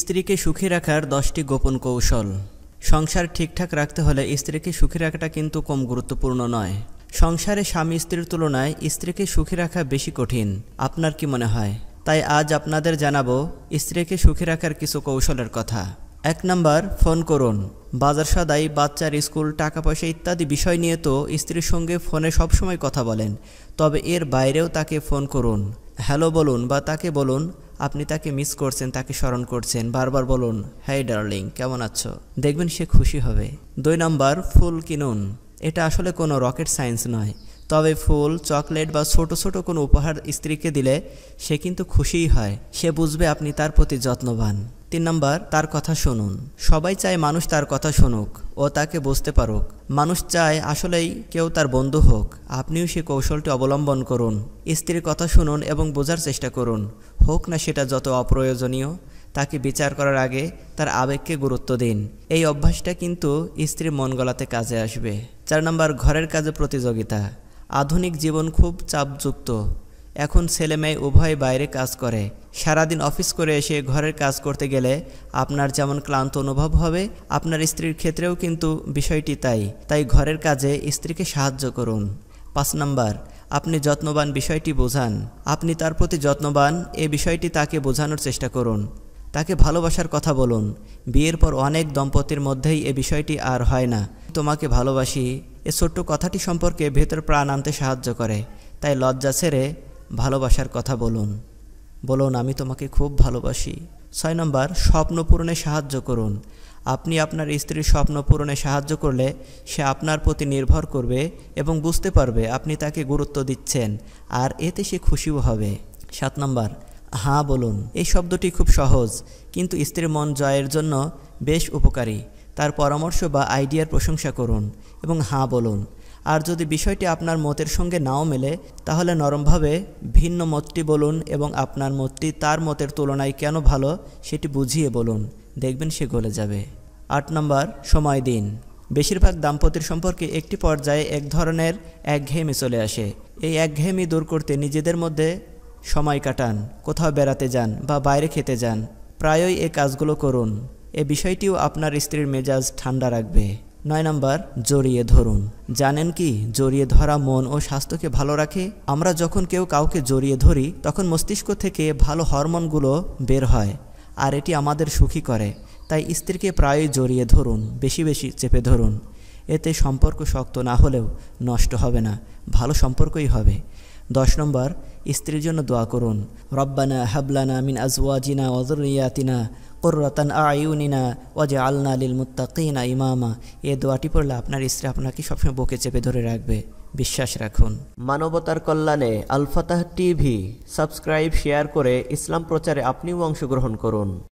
স্ত্রীকে সুখী রাখার দশটি গোপন কৌশল সংসার ঠিকঠাক রাখতে হলে স্ত্রীকে সুখী রাখাটা কিন্তু কম গুরুত্বপূর্ণ নয় সংসারে স্বামী স্ত্রীর তুলনায় স্ত্রীকে সুখী রাখা বেশি কঠিন আপনার কি মনে হয় তাই আজ আপনাদের জানাবো স্ত্রীকে সুখী রাখার কিছু কৌশলের কথা এক নম্বর ফোন করুন বাজার সদাই বাচ্চার স্কুল টাকা পয়সা ইত্যাদি বিষয় নিয়ে তো স্ত্রীর সঙ্গে ফোনে সবসময় কথা বলেন তবে এর বাইরেও তাকে ফোন করুন হ্যালো বলুন বা তাকে বলুন আপনি তাকে মিস করছেন তাকে স্মরণ করছেন বারবার বলুন হ্যাঁ ডার্লিং কেমন আছো দেখবেন সে খুশি হবে দুই নম্বর ফুল কিনুন এটা আসলে কোনো রকেট সায়েন্স নয় তবে ফুল চকলেট বা ছোট ছোট কোনো উপহার স্ত্রীকে দিলে সে কিন্তু খুশিই হয় সে বুঝবে আপনি তার প্রতি যত্নবান তিন নম্বর তার কথা শুনুন সবাই চায় মানুষ তার কথা শুনুক ও তাকে বুঝতে পারুক মানুষ চায় আসলেই কেউ তার বন্ধু হোক আপনিও সে কৌশলটি অবলম্বন করুন স্ত্রীর কথা শুনুন এবং বোঝার চেষ্টা করুন হোক না সেটা যত অপ্রয়োজনীয় তাকে বিচার করার আগে তার আবেগকে গুরুত্ব দিন এই অভ্যাসটা কিন্তু স্ত্রীর মন গলাতে কাজে আসবে চার নম্বর ঘরের কাজে প্রতিযোগিতা আধুনিক জীবন খুব চাপযুক্ত এখন ছেলে মেয়ে উভয় বাইরে কাজ করে সারাদিন অফিস করে এসে ঘরের কাজ করতে গেলে আপনার যেমন ক্লান্ত অনুভব হবে আপনার স্ত্রীর ক্ষেত্রেও কিন্তু বিষয়টি তাই তাই ঘরের কাজে স্ত্রীকে সাহায্য করুন পাঁচ নম্বর আপনি যত্নবান বিষয়টি বোঝান আপনি তার প্রতি যত্নবান এ বিষয়টি তাকে বোঝানোর চেষ্টা করুন তাকে ভালোবাসার কথা বলুন বিয়ের পর অনেক দম্পতির মধ্যেই এ বিষয়টি আর হয় না তোমাকে ভালোবাসি এ ছোট্ট কথাটি সম্পর্কে ভেতর প্রাণ আনতে সাহায্য করে তাই লজ্জা ছেড়ে ভালোবাসার কথা বলুন বলুন আমি তোমাকে খুব ভালোবাসি ছয় নম্বর স্বপ্ন পূরণে সাহায্য করুন আপনি আপনার স্ত্রীর স্বপ্ন পূরণে সাহায্য করলে সে আপনার প্রতি নির্ভর করবে এবং বুঝতে পারবে আপনি তাকে গুরুত্ব দিচ্ছেন আর এতে সে খুশিও হবে সাত নম্বর হাঁ বলুন এই শব্দটি খুব সহজ কিন্তু স্ত্রীর মন জয়ের জন্য বেশ উপকারী তার পরামর্শ বা আইডিয়ার প্রশংসা করুন এবং হাঁ বলুন আর যদি বিষয়টি আপনার মতের সঙ্গে নাও মেলে তাহলে নরমভাবে ভিন্ন মতটি বলুন এবং আপনার মতটি তার মতের তুলনায় কেন ভালো সেটি বুঝিয়ে বলুন দেখবেন সে গলে যাবে আট নম্বর সময় দিন বেশিরভাগ দাম্পত্যের সম্পর্কে একটি পর্যায়ে এক ধরনের একঘেয়েমি চলে আসে এই একঘেয়েমি দূর করতে নিজেদের মধ্যে সময় কাটান কোথাও বেড়াতে যান বা বাইরে খেতে যান প্রায়ই এ কাজগুলো করুন এ বিষয়টিও আপনার স্ত্রীর মেজাজ ঠান্ডা রাখবে নয় নম্বর জড়িয়ে ধরুন জানেন কি জড়িয়ে ধরা মন ও স্বাস্থ্যকে ভালো রাখে আমরা যখন কেউ কাউকে জড়িয়ে ধরি তখন মস্তিষ্ক থেকে ভালো হরমোনগুলো বের হয় আর এটি আমাদের সুখী করে তাই স্ত্রীকে প্রায়ই জড়িয়ে ধরুন বেশি বেশি চেপে ধরুন এতে সম্পর্ক শক্ত না হলেও নষ্ট হবে না ভালো সম্পর্কই হবে দশ নম্বর স্ত্রীর জন্য দোয়া করুন রব্বানা হাবলানা মিন আজওয়াজিনা অজরিয়াতিনা কুর্রতান আয়ুনিনা ওয়াজে আলনা আলিল মুত্তাকিনা ইমামা এ দোয়াটি পড়লে আপনার স্ত্রী আপনাকে সবসময় বুকে চেপে ধরে রাখবে বিশ্বাস রাখুন মানবতার কল্যাণে আলফাতাহ টিভি সাবস্ক্রাইব শেয়ার করে ইসলাম প্রচারে আপনিও অংশগ্রহণ করুন